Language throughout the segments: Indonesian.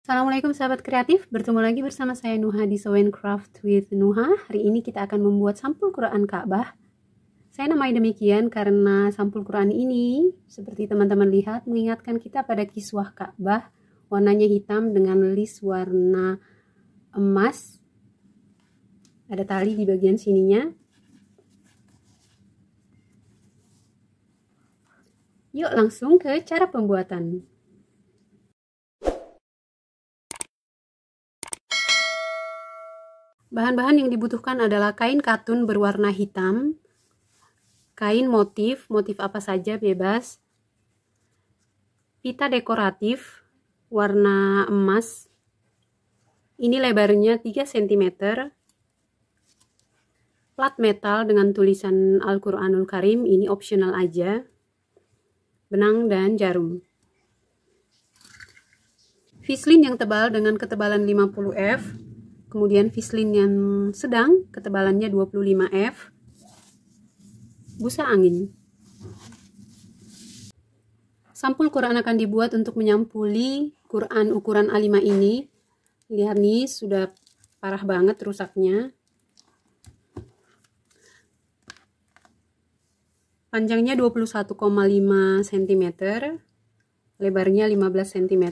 Assalamualaikum sahabat kreatif, bertemu lagi bersama saya Nuha di Sewen Craft with Nuha. Hari ini kita akan membuat sampul Quran Ka'bah. Saya namai demikian karena sampul Quran ini, seperti teman-teman lihat, mengingatkan kita pada kiswah Ka'bah. Warnanya hitam dengan list warna emas. Ada tali di bagian sininya. Yuk langsung ke cara pembuatan. Bahan-bahan yang dibutuhkan adalah kain katun berwarna hitam, kain motif, motif apa saja bebas, pita dekoratif warna emas. Ini lebarnya 3 cm. Plat metal dengan tulisan Al-Qur'anul Karim ini optional aja. Benang dan jarum. Vislin yang tebal dengan ketebalan 50F kemudian vislin yang sedang ketebalannya 25F busa angin sampul Quran akan dibuat untuk menyampuli Quran ukuran A5 ini lihat nih sudah parah banget rusaknya panjangnya 21,5 cm lebarnya 15 cm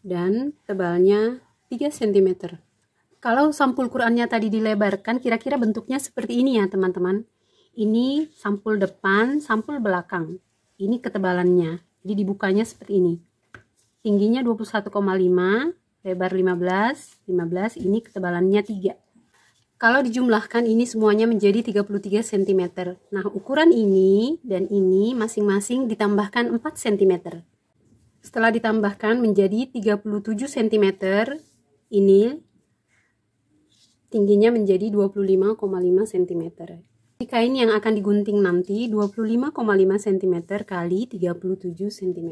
dan tebalnya 3 cm kalau sampul Qurannya tadi dilebarkan, kira-kira bentuknya seperti ini ya teman-teman. Ini sampul depan, sampul belakang. Ini ketebalannya. Jadi dibukanya seperti ini. Tingginya 21,5, lebar 15, 15, ini ketebalannya 3. Kalau dijumlahkan ini semuanya menjadi 33 cm. Nah, ukuran ini dan ini masing-masing ditambahkan 4 cm. Setelah ditambahkan menjadi 37 cm, ini tingginya menjadi 25,5 cm. Di kain yang akan digunting nanti 25,5 cm kali 37 cm.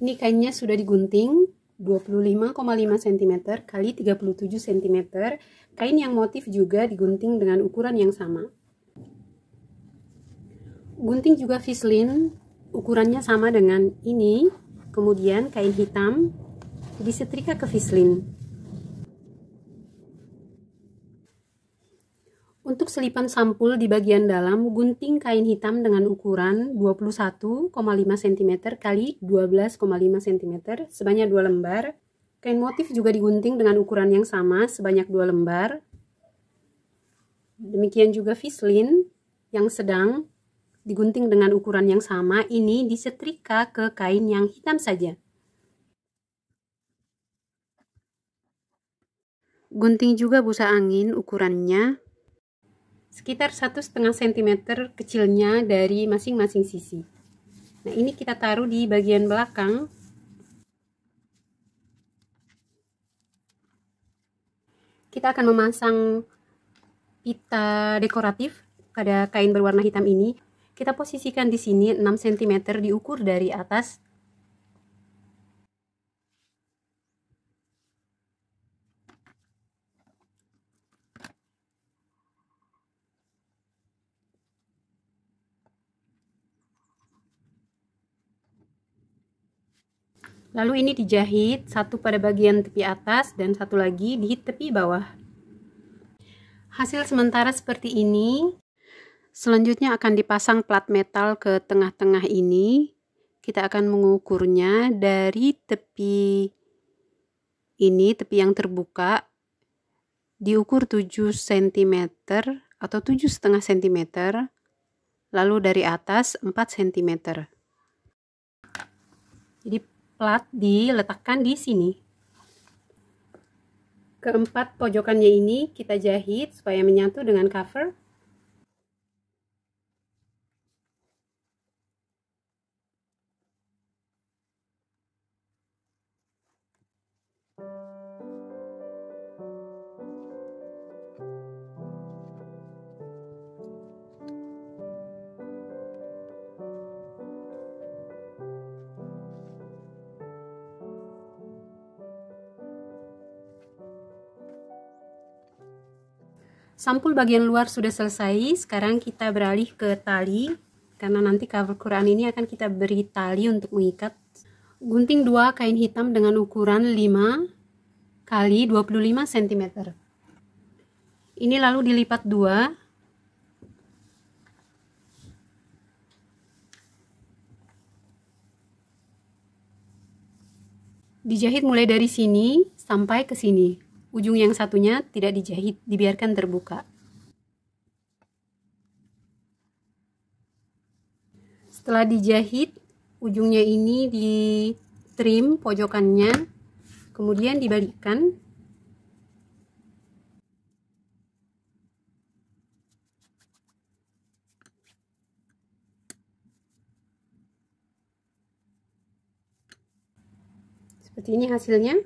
Ini kainnya sudah digunting 25,5 cm kali 37 cm. Kain yang motif juga digunting dengan ukuran yang sama. Gunting juga vislin, ukurannya sama dengan ini. Kemudian kain hitam disetrika ke vislin. Untuk selipan sampul di bagian dalam, gunting kain hitam dengan ukuran 21,5 cm x 12,5 cm sebanyak 2 lembar. Kain motif juga digunting dengan ukuran yang sama sebanyak 2 lembar. Demikian juga vislin yang sedang digunting dengan ukuran yang sama, ini disetrika ke kain yang hitam saja. Gunting juga busa angin ukurannya sekitar 1,5 cm kecilnya dari masing-masing sisi. Nah, ini kita taruh di bagian belakang. Kita akan memasang pita dekoratif pada kain berwarna hitam ini. Kita posisikan di sini 6 cm diukur dari atas Lalu ini dijahit satu pada bagian tepi atas dan satu lagi di tepi bawah. Hasil sementara seperti ini. Selanjutnya akan dipasang plat metal ke tengah-tengah ini. Kita akan mengukurnya dari tepi ini, tepi yang terbuka. Diukur 7 cm atau 7,5 cm. Lalu dari atas 4 cm. Jadi plat diletakkan di sini keempat pojokannya ini kita jahit supaya menyatu dengan cover Sampul bagian luar sudah selesai, sekarang kita beralih ke tali, karena nanti cover Quran ini akan kita beri tali untuk mengikat. Gunting dua kain hitam dengan ukuran 5 kali 25 cm. Ini lalu dilipat dua. Dijahit mulai dari sini sampai ke sini. Ujung yang satunya tidak dijahit, dibiarkan terbuka. Setelah dijahit, ujungnya ini di trim pojokannya, kemudian dibalikkan. Seperti ini hasilnya.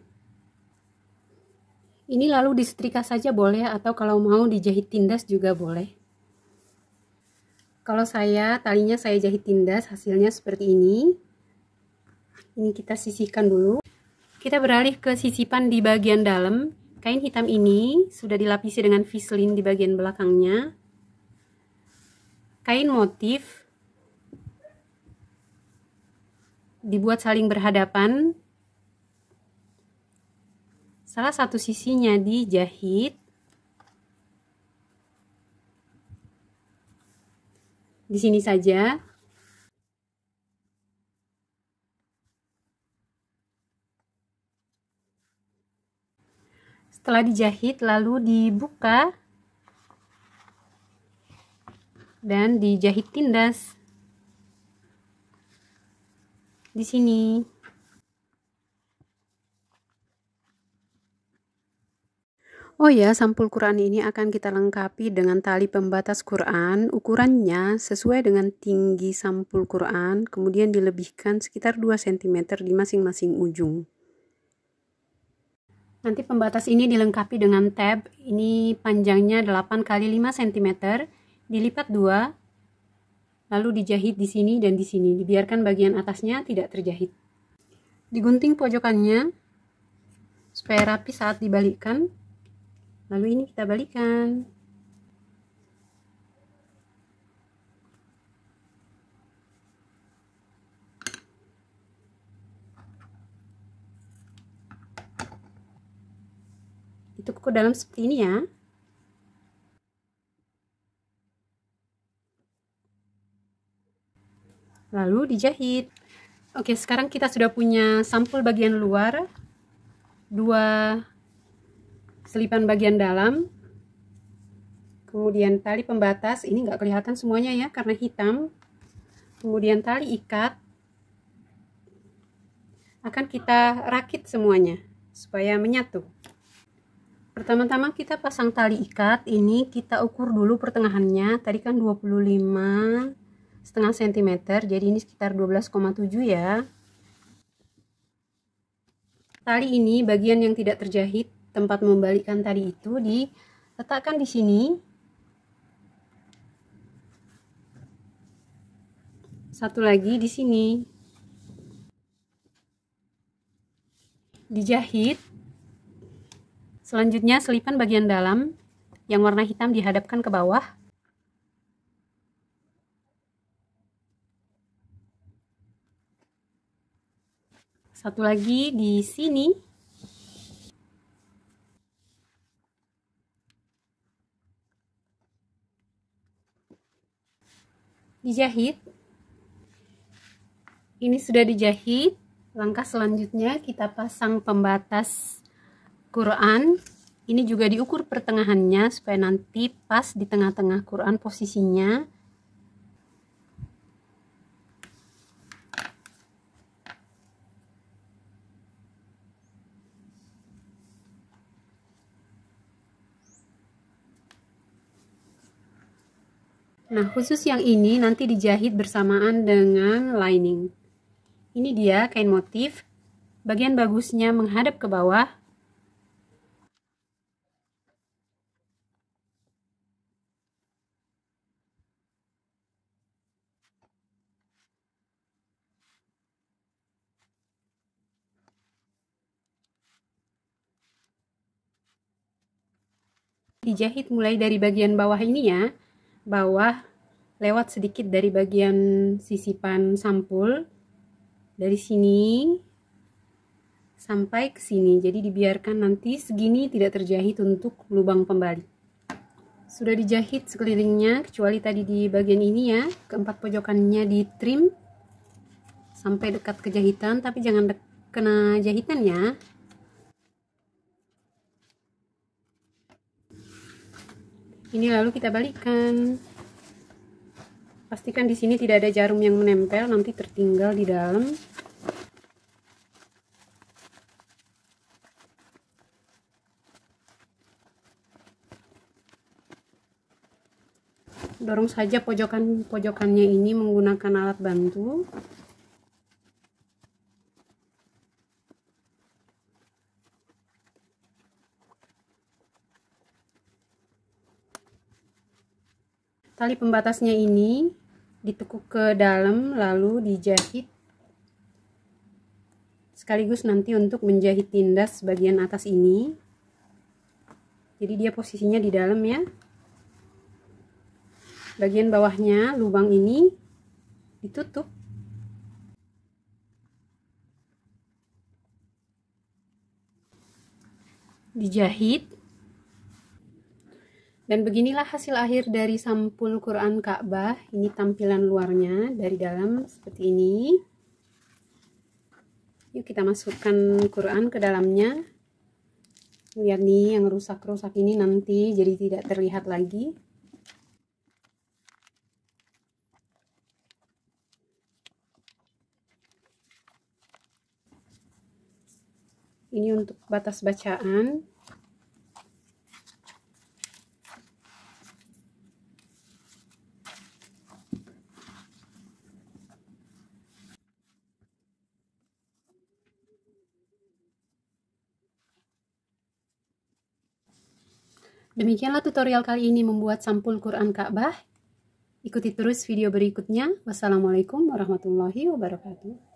Ini lalu disetrika saja boleh atau kalau mau dijahit tindas juga boleh. Kalau saya talinya saya jahit tindas hasilnya seperti ini. Ini kita sisihkan dulu. Kita beralih ke sisipan di bagian dalam. Kain hitam ini sudah dilapisi dengan viseline di bagian belakangnya. Kain motif dibuat saling berhadapan salah satu sisinya dijahit di sini saja setelah dijahit lalu dibuka dan dijahit tindas di sini Oh ya, sampul Quran ini akan kita lengkapi dengan tali pembatas Quran. Ukurannya sesuai dengan tinggi sampul Quran, kemudian dilebihkan sekitar 2 cm di masing-masing ujung. Nanti pembatas ini dilengkapi dengan tab. Ini panjangnya 8 x 5 cm, dilipat 2, lalu dijahit di sini dan di sini. Dibiarkan bagian atasnya tidak terjahit. Digunting pojokannya supaya rapi saat dibalikkan lalu ini kita balikan itu kuku dalam seperti ini ya lalu dijahit oke sekarang kita sudah punya sampul bagian luar dua selipan bagian dalam kemudian tali pembatas ini nggak kelihatan semuanya ya karena hitam kemudian tali ikat akan kita rakit semuanya supaya menyatu pertama-tama kita pasang tali ikat ini kita ukur dulu pertengahannya tadi kan 25 setengah cm jadi ini sekitar 12,7 ya tali ini bagian yang tidak terjahit tempat membalikkan tadi itu diletakkan di sini satu lagi di sini dijahit selanjutnya selipan bagian dalam yang warna hitam dihadapkan ke bawah satu lagi di sini dijahit ini sudah dijahit langkah selanjutnya kita pasang pembatas Quran ini juga diukur pertengahannya supaya nanti pas di tengah-tengah Quran posisinya Nah, khusus yang ini nanti dijahit bersamaan dengan lining. Ini dia kain motif. Bagian bagusnya menghadap ke bawah. Dijahit mulai dari bagian bawah ini ya bawah lewat sedikit dari bagian sisipan sampul dari sini sampai ke sini jadi dibiarkan nanti segini tidak terjahit untuk lubang pembalik sudah dijahit sekelilingnya kecuali tadi di bagian ini ya keempat pojokannya di trim sampai dekat kejahitan tapi jangan kena jahitan ya ini lalu kita balikkan pastikan di sini tidak ada jarum yang menempel nanti tertinggal di dalam dorong saja pojokan-pojokannya ini menggunakan alat bantu tali pembatasnya ini ditekuk ke dalam lalu dijahit sekaligus nanti untuk menjahit tindas bagian atas ini jadi dia posisinya di dalam ya bagian bawahnya lubang ini ditutup dijahit dan beginilah hasil akhir dari sampul Quran Ka'bah. Ini tampilan luarnya dari dalam seperti ini. Yuk kita masukkan Quran ke dalamnya. Lihat nih yang rusak-rusak ini nanti jadi tidak terlihat lagi. Ini untuk batas bacaan. Demikianlah tutorial kali ini membuat sampul Quran Ka'bah. Ikuti terus video berikutnya. Wassalamualaikum warahmatullahi wabarakatuh.